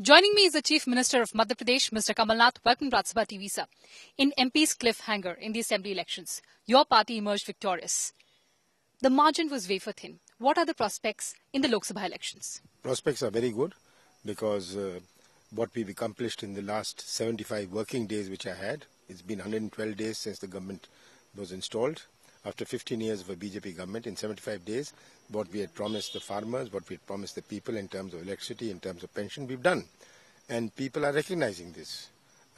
Joining me is the Chief Minister of Madhya Pradesh, Mr. Kamalnath. Welcome to Ratsabha TV, sir. In MP's cliffhanger in the assembly elections, your party emerged victorious. The margin was wafer thin. What are the prospects in the Lok Sabha elections? Prospects are very good because uh, what we've accomplished in the last 75 working days which I had, it's been 112 days since the government was installed after 15 years of a BJP government, in 75 days, what we had promised the farmers, what we had promised the people in terms of electricity, in terms of pension, we've done. And people are recognizing this.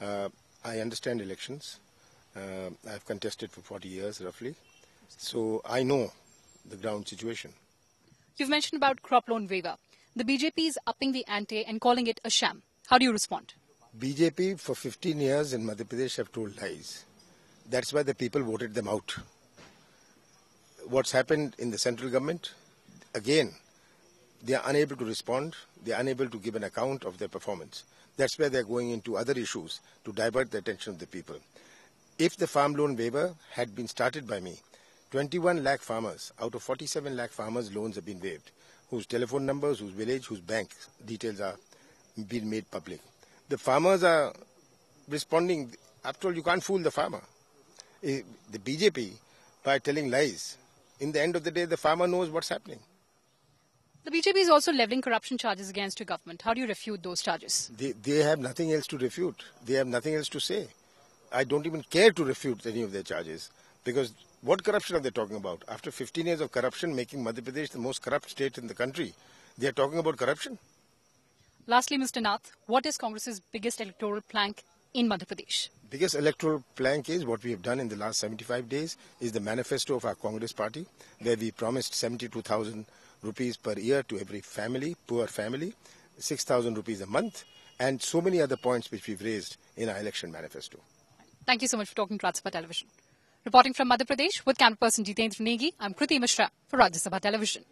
Uh, I understand elections. Uh, I've contested for 40 years, roughly. So I know the ground situation. You've mentioned about crop loan waiver. The BJP is upping the ante and calling it a sham. How do you respond? BJP for 15 years in Madhya Pradesh have told lies. That's why the people voted them out what's happened in the central government, again, they are unable to respond, they are unable to give an account of their performance. That's where they're going into other issues to divert the attention of the people. If the farm loan waiver had been started by me, 21 lakh farmers out of 47 lakh farmers' loans have been waived, whose telephone numbers, whose village, whose bank details are being made public. The farmers are responding. After all, you can't fool the farmer. Eh, the BJP, by telling lies, in the end of the day, the farmer knows what's happening. The BJP is also leveling corruption charges against your government. How do you refute those charges? They, they have nothing else to refute. They have nothing else to say. I don't even care to refute any of their charges because what corruption are they talking about? After 15 years of corruption, making Madhya Pradesh the most corrupt state in the country, they are talking about corruption? Lastly, Mr. Nath, what is Congress's biggest electoral plank in Madhya Pradesh. Biggest electoral plank is what we have done in the last 75 days is the manifesto of our Congress party, where we promised 72,000 rupees per year to every family, poor family, 6,000 rupees a month, and so many other points which we've raised in our election manifesto. Thank you so much for talking to Rajya Television. Reporting from Madhya Pradesh with camera person Jitendra Negi, I'm Kriti Mishra for Rajya Sabha Television.